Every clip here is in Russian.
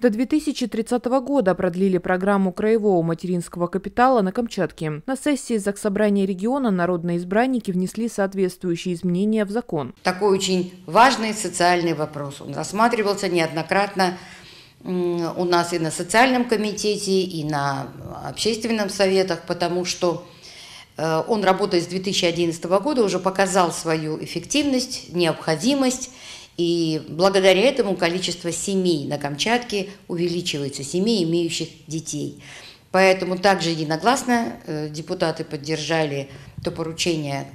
До 2030 года продлили программу краевого материнского капитала на Камчатке. На сессии Заксобрания региона народные избранники внесли соответствующие изменения в закон. Такой очень важный социальный вопрос. Он рассматривался неоднократно у нас и на социальном комитете, и на общественном советах, потому что э, он, работает с 2011 года, уже показал свою эффективность, необходимость. И благодаря этому количество семей на Камчатке увеличивается, семей, имеющих детей. Поэтому также единогласно э, депутаты поддержали то поручение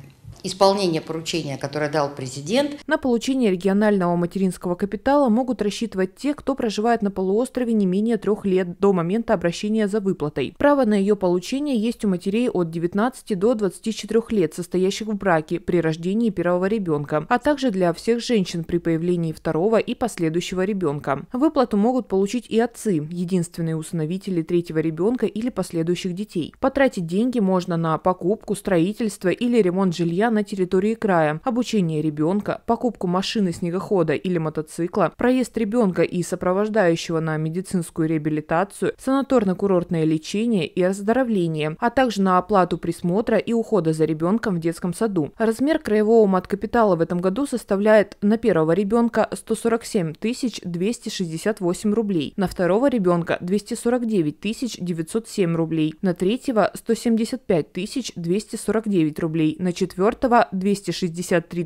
исполнения поручения, которое дал президент. На получение регионального материнского капитала могут рассчитывать те, кто проживает на полуострове не менее трех лет до момента обращения за выплатой. Право на ее получение есть у матерей от 19 до 24 лет, состоящих в браке при рождении первого ребенка, а также для всех женщин при появлении второго и последующего ребенка. Выплату могут получить и отцы, единственные усыновители третьего ребенка или последующих детей. Потратить деньги можно на покупку, строительство или ремонт жилья на территории края, обучение ребенка, покупку машины снегохода или мотоцикла, проезд ребенка и сопровождающего на медицинскую реабилитацию, санаторно-курортное лечение и оздоровление, а также на оплату присмотра и ухода за ребенком в детском саду. Размер краевого маткапитала в этом году составляет на первого ребенка 147 268 рублей, на второго ребенка 249 907 рублей, на третьего 175 249 рублей, на четвертого 4 263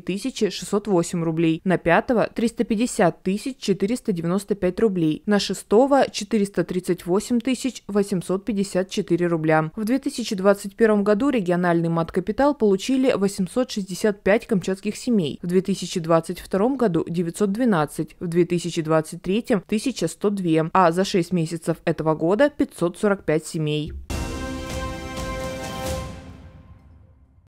608 рублей, на 5 350 495 рублей, на 6 438 854 рубля. В 2021 году региональный мат-капитал получили 865 камчатских семей, в 2022 году 912, в 2023 1102, а за 6 месяцев этого года 545 семей.